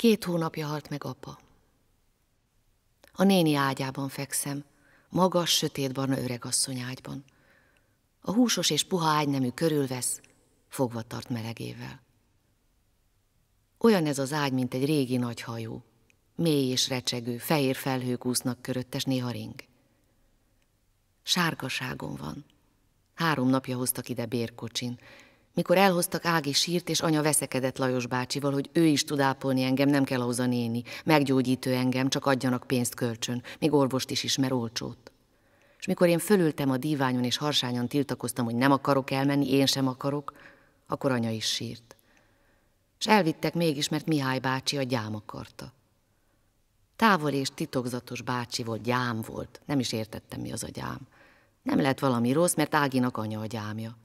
Két hónapja halt meg apa. A néni ágyában fekszem, magas, sötét barna öregasszony ágyban. A húsos és puha ágynemű körülvesz, fogva tart melegével. Olyan ez az ágy, mint egy régi nagy hajó. Mély és recsegő, fehér felhők úsznak köröttes néha ring. Sárgaságon van. Három napja hoztak ide bérkocsin, mikor elhoztak Ági sírt, és anya veszekedett Lajos bácsival, hogy ő is tud ápolni engem, nem kell ahhoz a néni, meggyógyítő engem, csak adjanak pénzt kölcsön, még orvost is ismer olcsót. És mikor én fölültem a díványon, és harsányan tiltakoztam, hogy nem akarok elmenni, én sem akarok, akkor anya is sírt. És elvittek mégis, mert Mihály bácsi a gyám akarta. Távol és titokzatos bácsi volt, gyám volt. Nem is értettem, mi az a gyám. Nem lett valami rossz, mert Áginak anya a gyámja.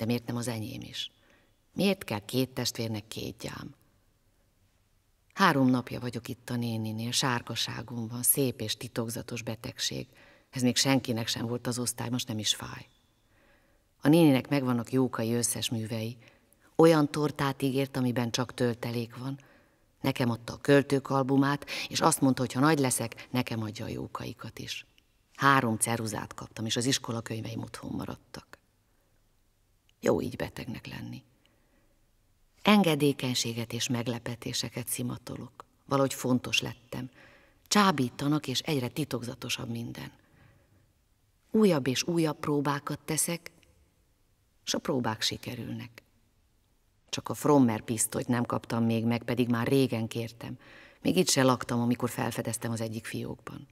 De miért nem az enyém is? Miért kell két testvérnek két gyám? Három napja vagyok itt a néninél, sárgaságom van, szép és titokzatos betegség. Ez még senkinek sem volt az osztály, most nem is fáj. A néninek megvannak jókai összes művei. Olyan tortát ígért, amiben csak töltelék van. Nekem adta a költők albumát, és azt mondta, hogy ha nagy leszek, nekem adja a jókaikat is. Három ceruzát kaptam, és az iskola könyveim otthon maradtak. Jó így betegnek lenni. Engedékenységet és meglepetéseket szimatolok. Valahogy fontos lettem. Csábítanak, és egyre titokzatosabb minden. Újabb és újabb próbákat teszek, és a próbák sikerülnek. Csak a Frommer pisztolyt nem kaptam még meg, pedig már régen kértem. Még itt se laktam, amikor felfedeztem az egyik fiókban.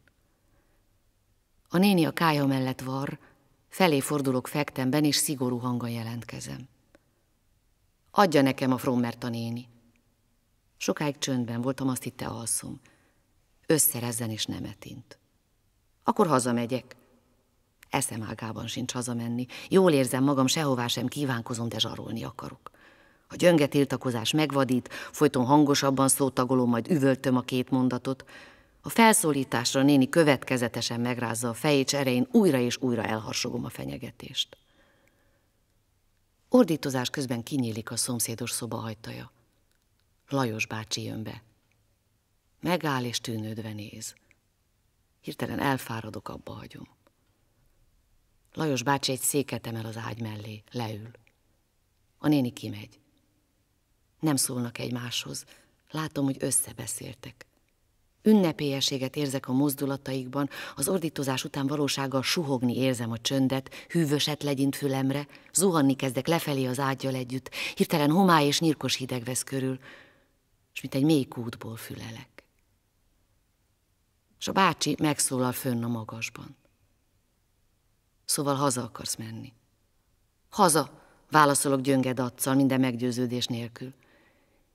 A néni a kája mellett var, felé fordulok fektemben, és szigorú hangon jelentkezem. Adja nekem a Frommerta néni. Sokáig csöndben voltam, azt hitte alszom. Összerezzen és nem etint. Akkor hazamegyek. Eszem ágában sincs hazamenni. Jól érzem magam, sehová sem kívánkozom, de zsarolni akarok. A gyönge tiltakozás megvadít, folyton hangosabban szótagolom, majd üvöltöm a két mondatot. A felszólításra néni következetesen megrázza a fejét, erején újra és újra elharsogom a fenyegetést. Ordítozás közben kinyílik a szomszédos szoba ajtaja. Lajos bácsi jön be. Megáll és tűnődve néz. Hirtelen elfáradok, abba hagyom. Lajos bácsi egy széket emel az ágy mellé, leül. A néni kimegy. Nem szólnak egymáshoz, látom, hogy összebeszéltek. Ünnepélyességet érzek a mozdulataikban, az ordítozás után valósággal suhogni érzem a csöndet, hűvöset legyint fülemre, zuhanni kezdek lefelé az ágyjal együtt, hirtelen homály és nyírkos hideg vesz körül, és mint egy mély kútból fülelek. És a bácsi megszólal fönn a magasban. Szóval haza akarsz menni. Haza, válaszolok gyönged accal, minden meggyőződés nélkül.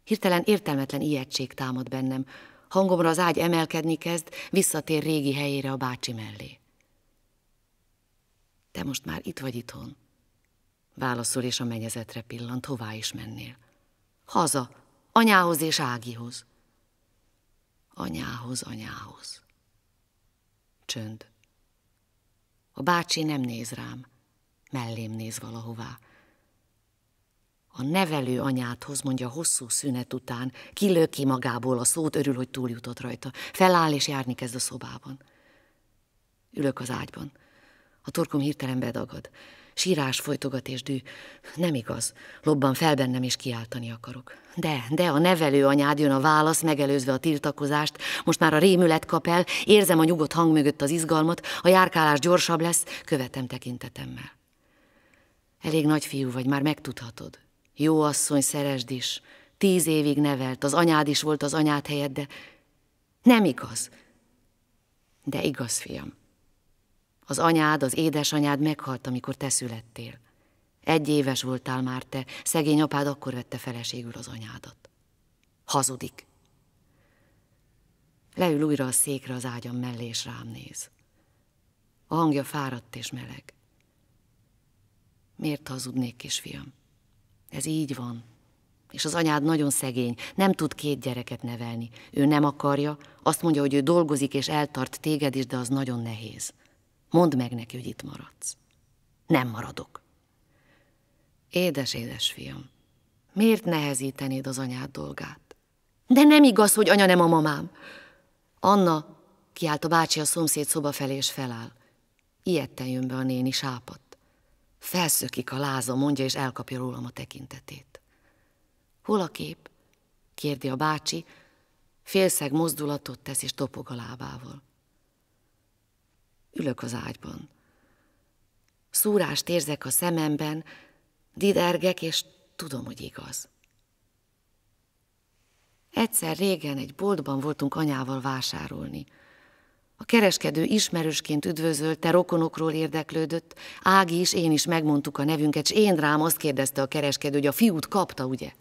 Hirtelen értelmetlen ijegység támad bennem, Hangomra az ágy emelkedni kezd, visszatér régi helyére a bácsi mellé. Te most már itt vagy itthon. Válaszol, és a menyezetre pillant, hová is mennél. Haza, anyához és Ágihoz. Anyához, anyához. Csönd. A bácsi nem néz rám, mellém néz valahová. A nevelő anyádhoz mondja hosszú szünet után, kilöki magából a szót, örül, hogy túljutott rajta. Feláll és járni kezd a szobában. Ülök az ágyban. A torkom hirtelen bedagad. Sírás, folytogat és dű. Nem igaz. Lobban fel bennem, és kiáltani akarok. De, de a nevelő anyád jön a válasz, megelőzve a tiltakozást. Most már a rémület kap el, érzem a nyugodt hang mögött az izgalmat, a járkálás gyorsabb lesz, követem tekintetemmel. Elég nagy fiú vagy, már megtudhatod. Jó asszony, szeresd is. Tíz évig nevelt, az anyád is volt az anyád helyed, de nem igaz. De igaz, fiam. Az anyád, az édesanyád meghalt, amikor te születtél. Egy éves voltál már te, szegény apád akkor vette feleségül az anyádat. Hazudik. Leül újra a székre az ágyam mellé, és rám néz. A hangja fáradt és meleg. Miért hazudnék, kisfiam? Ez így van. És az anyád nagyon szegény, nem tud két gyereket nevelni. Ő nem akarja, azt mondja, hogy ő dolgozik és eltart téged is, de az nagyon nehéz. Mondd meg neki, hogy itt maradsz. Nem maradok. Édes, édes fiam, miért nehezítenéd az anyád dolgát? De nem igaz, hogy anya nem a mamám. Anna, kiállt a bácsi a szomszéd szoba felé, és feláll. Ilyetten jön be a néni sápat. Felszökik a láza, mondja, és elkapja rólam a tekintetét. Hol a kép? kérdi a bácsi, félszeg mozdulatot tesz, és topog a lábával. Ülök az ágyban. Szúrást érzek a szememben, didergek, és tudom, hogy igaz. Egyszer régen egy boltban voltunk anyával vásárolni – a kereskedő ismerősként üdvözölte, rokonokról érdeklődött, Ági is, én is megmondtuk a nevünket, és én rám azt kérdezte a kereskedő, hogy a fiút kapta, ugye?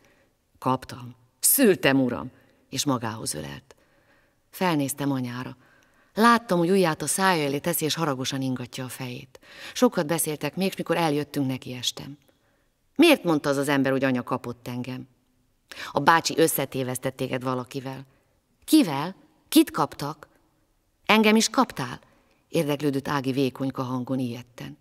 Kaptam. Szültem, uram! És magához ölelt. Felnéztem anyára. Láttam, hogy ujját a szája elé teszi, és haragosan ingatja a fejét. Sokat beszéltek még, mikor eljöttünk neki estem. Miért mondta az az ember, hogy anya kapott engem? A bácsi összetévesztett téged valakivel. Kivel? Kit kaptak? Engem is kaptál? Érdeklődött Ági vékonyka hangon ilyetten.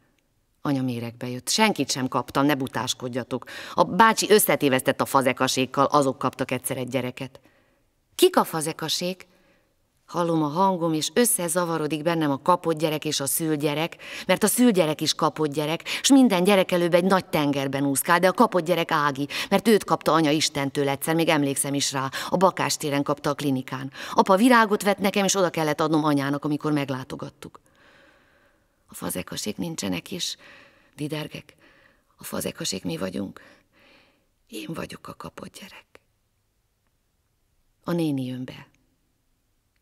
Anya méregbe jött. Senkit sem kaptam, ne butáskodjatok. A bácsi összetévesztett a fazekasékkal, azok kaptak egyszer egy gyereket. Kik a fazekasék? Hallom a hangom, és összezavarodik bennem a kapott gyerek és a szülgyerek, mert a szülgyerek is kapott gyerek, és minden gyerek előbb egy nagy tengerben úszkál, de a kapott gyerek Ági, mert őt kapta anya Istentől egyszer, még emlékszem is rá, a Bakástéren kapta a klinikán. Apa virágot vett nekem, és oda kellett adnom anyának, amikor meglátogattuk. A fazekasék nincsenek is, didergek. A fazekasék mi vagyunk. Én vagyok a kapott gyerek. A néni jön be.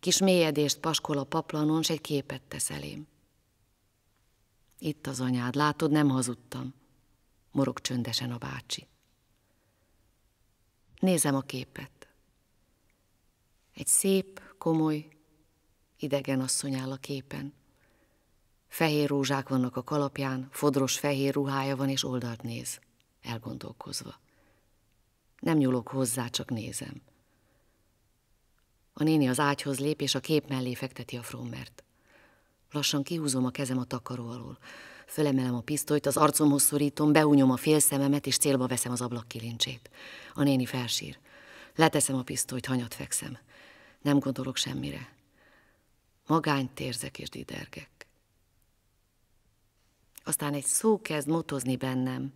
Kis mélyedést paskol a paplanon, s egy képet tesz elém. Itt az anyád, látod, nem hazudtam, morog csöndesen a bácsi. Nézem a képet. Egy szép, komoly, idegen asszony áll a képen. Fehér rózsák vannak a kalapján, fodros fehér ruhája van, és oldalt néz, elgondolkozva. Nem nyúlok hozzá, csak nézem. A néni az ágyhoz lép, és a kép mellé fekteti a frommert. Lassan kihúzom a kezem a takaró alól. Fölemelem a pisztolyt, az arcomhoz szorítom, beúnyom a félszememet, és célba veszem az ablak kilincsét. A néni felsír. Leteszem a pisztolyt, hanyat fekszem. Nem gondolok semmire. Magányt érzek és didergek. Aztán egy szó kezd motozni bennem,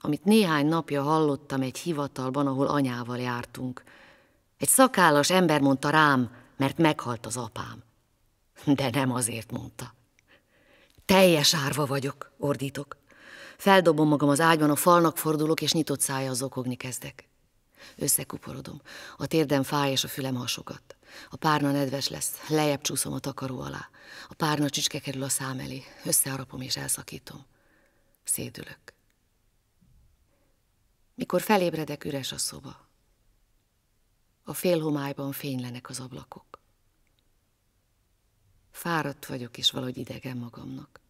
amit néhány napja hallottam egy hivatalban, ahol anyával jártunk – egy szakállas ember mondta rám, mert meghalt az apám. De nem azért mondta. Teljes árva vagyok, ordítok. Feldobom magam az ágyban, a falnak fordulok, és nyitott szája zokogni kezdek. Összekuporodom. A térdem fáj, és a fülem hasogat. A párna nedves lesz, lejjebb csúszom a takaró alá. A párna csücske kerül a szám elé, összeharapom és elszakítom. Szédülök. Mikor felébredek, üres a szoba. A félhomályban fénylenek az ablakok. Fáradt vagyok, és valahogy idegen magamnak.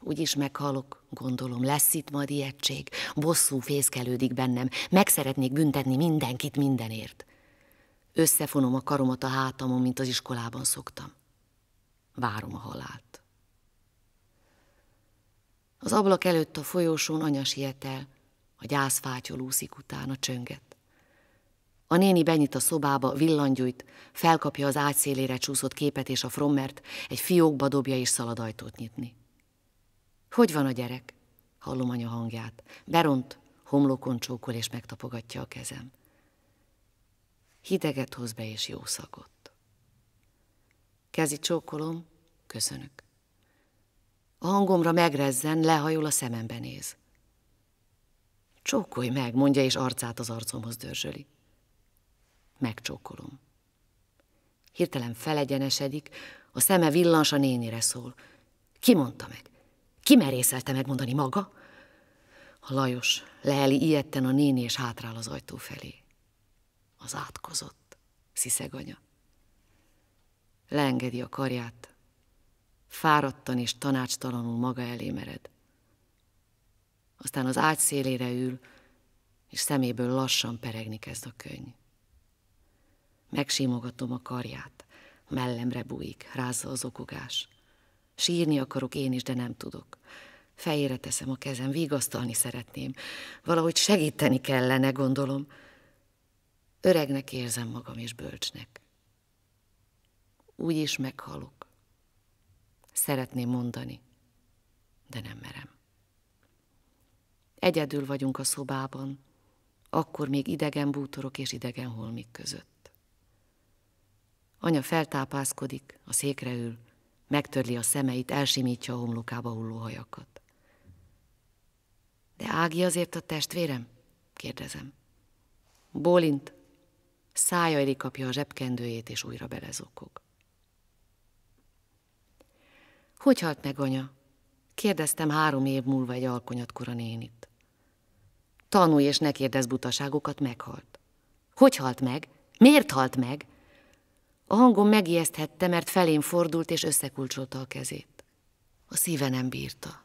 Úgyis meghalok, gondolom, lesz itt majd ijegység. Bosszú fészkelődik bennem, meg szeretnék büntetni mindenkit mindenért. Összefonom a karomat a hátamon, mint az iskolában szoktam. Várom a halált. Az ablak előtt a folyósón anya sietel, a gyászfátyol úszik utána csönget. A néni benyit a szobába, villangyújt, felkapja az átszélére csúszott képet és a frommert, egy fiókba dobja és szalad ajtót nyitni. Hogy van a gyerek? Hallom anya hangját. Beront, homlokon csókol és megtapogatja a kezem. Hideget hoz be és jó szagot. Kezi csókolom, köszönök. A hangomra megrezzen, lehajol, a szemembe néz. Csókolj meg, mondja, és arcát az arcomhoz dörzsöli. Megcsókolom. Hirtelen felegyenesedik, a szeme villans a nénire szól. Ki mondta meg? Ki merészelte megmondani maga? A Lajos leeli ilyetten a néni, és hátrál az ajtó felé. Az átkozott, sziszeg anya. Leengedi a karját, fáradtan és tanácstalanul maga elé mered. Aztán az ágy szélére ül, és szeméből lassan peregni kezd a könyv. Megsimogatom a karját. Mellemre bújik, rázza az okogás. Sírni akarok én is, de nem tudok. Fejére teszem a kezem, vigasztalni szeretném. Valahogy segíteni kellene, gondolom. Öregnek érzem magam és bölcsnek. Úgy is meghalok. Szeretném mondani, de nem merem. Egyedül vagyunk a szobában, akkor még idegen bútorok és idegen holmik között. Anya feltápászkodik, a székre ül, megtörli a szemeit, elsimítja a homlokába hulló hajakat. De Ági azért a testvérem? kérdezem. Bólint, szája elé kapja a zsebkendőjét, és újra belezokog. Hogy halt meg anya? Kérdeztem három év múlva egy alkonyatkora nénit. Tanulj és ne kérdezz butaságokat, meghalt. Hogy halt meg? Miért halt meg? A hangom megijeszthette, mert felém fordult és összekulcsolta a kezét. A szíve nem bírta.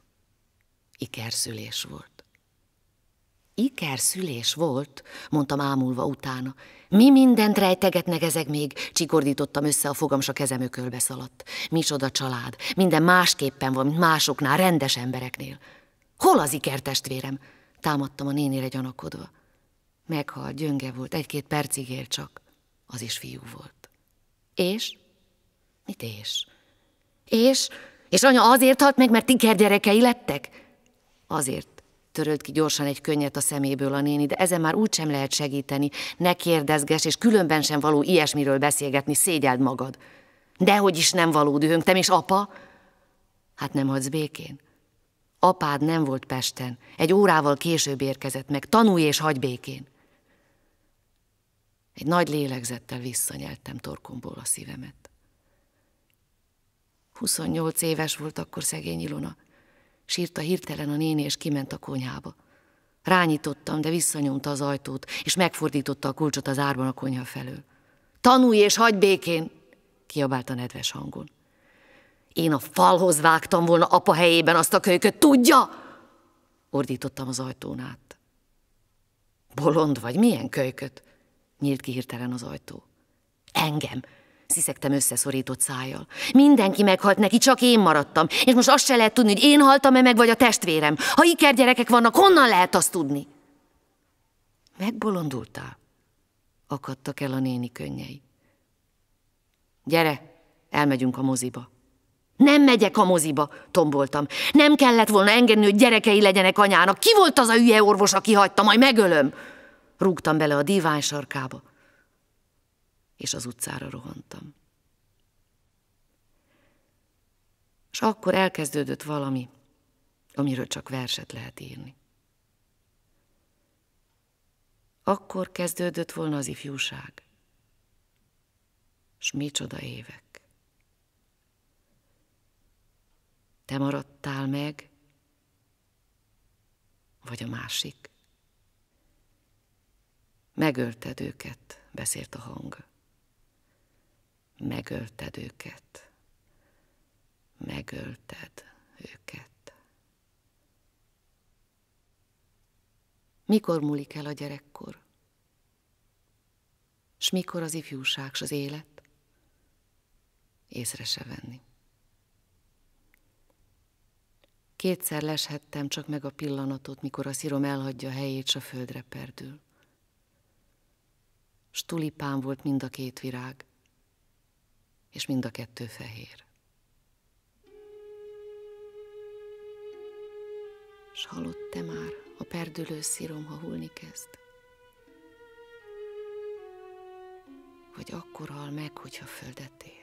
Ikerszülés volt. Ikerszülés volt, mondtam ámulva utána. Mi mindent rejtegetnek ezek még? Csikordítottam össze a fogam, s a kezem ökölbe szaladt. Micsoda család, minden másképpen van, mint másoknál, rendes embereknél. Hol az ikertestvérem? Támadtam a nénire gyanakodva. Meghalt, gyönge volt, egy-két percig él csak. Az is fiú volt. És? Mit és? És? És anya azért halt meg, mert tiker gyerekei lettek? Azért törölt ki gyorsan egy könnyet a szeméből a néni, de ezen már úgysem lehet segíteni. Ne kérdezges, és különben sem való ilyesmiről beszélgetni, szégyeld magad. Dehogy is nem való dühöngtem, és apa? Hát nem hagysz békén. Apád nem volt Pesten, egy órával később érkezett meg, tanulj és hagy békén. Egy nagy lélegzettel visszanyeltem torkomból a szívemet. 28 éves volt akkor szegény Ilona. Sírta hirtelen a néni, és kiment a konyhába. Rányítottam, de visszanyomta az ajtót, és megfordította a kulcsot az árban a konyha felől. Tanulj és hagyj békén! kiabálta nedves hangon. Én a falhoz vágtam volna apa helyében azt a kölyköt, tudja? Ordítottam az ajtón át. Bolond vagy, milyen kölyköt? Nyílt ki hirtelen az ajtó. Engem! sziszegtem összeszorított szájjal. Mindenki meghalt neki, csak én maradtam. És most azt se lehet tudni, hogy én haltam-e meg, vagy a testvérem. Ha ikergyerekek vannak, honnan lehet azt tudni? Megbolondultál? Akadtak el a néni könnyei. Gyere, elmegyünk a moziba. Nem megyek a moziba, tomboltam. Nem kellett volna engedni, hogy gyerekei legyenek anyának. Ki volt az a hülye orvos, aki hagyta, majd megölöm. Rúgtam bele a divány sarkába, és az utcára rohantam. És akkor elkezdődött valami, amiről csak verset lehet írni. Akkor kezdődött volna az ifjúság. S micsoda évek. Te maradtál meg, vagy a másik? Megölted őket, beszélt a hang. Megölted őket. Megölted őket. Mikor múlik el a gyerekkor? S mikor az ifjúság, s az élet? Észre se venni. Kétszer leshettem csak meg a pillanatot, mikor a szirom elhagyja a helyét, s a földre perdül tulipán volt mind a két virág, és mind a kettő fehér. S halott te már, a perdülő szírom, ha hullni kezd? Vagy akkor hal meg, hogyha földet ér?